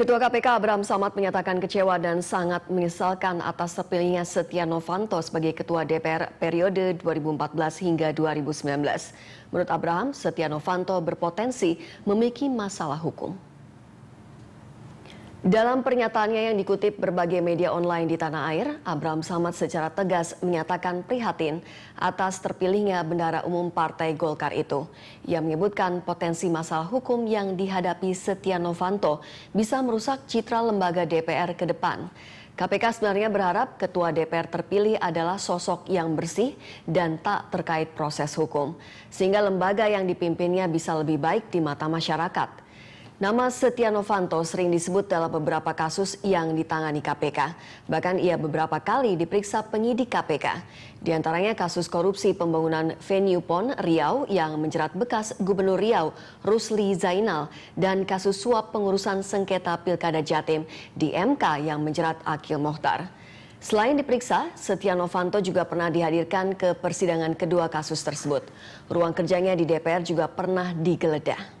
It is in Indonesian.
Ketua KPK Abraham Samad menyatakan kecewa dan sangat menyesalkan atas terpilihnya Setia Novanto sebagai Ketua DPR periode 2014 hingga 2019. Menurut Abraham, Setia Novanto berpotensi memiliki masalah hukum. Dalam pernyataannya yang dikutip berbagai media online di tanah air, Abraham Samad secara tegas menyatakan prihatin atas terpilihnya bendara umum Partai Golkar itu. Ia menyebutkan potensi masalah hukum yang dihadapi Setia Novanto bisa merusak citra lembaga DPR ke depan. KPK sebenarnya berharap ketua DPR terpilih adalah sosok yang bersih dan tak terkait proses hukum, sehingga lembaga yang dipimpinnya bisa lebih baik di mata masyarakat. Nama Setia Novanto sering disebut dalam beberapa kasus yang ditangani KPK. Bahkan ia beberapa kali diperiksa penyidik KPK. Di antaranya kasus korupsi pembangunan venue PON Riau yang menjerat bekas Gubernur Riau Rusli Zainal dan kasus suap pengurusan sengketa Pilkada Jatim di MK yang menjerat Akil Mohtar. Selain diperiksa, Setia Novanto juga pernah dihadirkan ke persidangan kedua kasus tersebut. Ruang kerjanya di DPR juga pernah digeledah.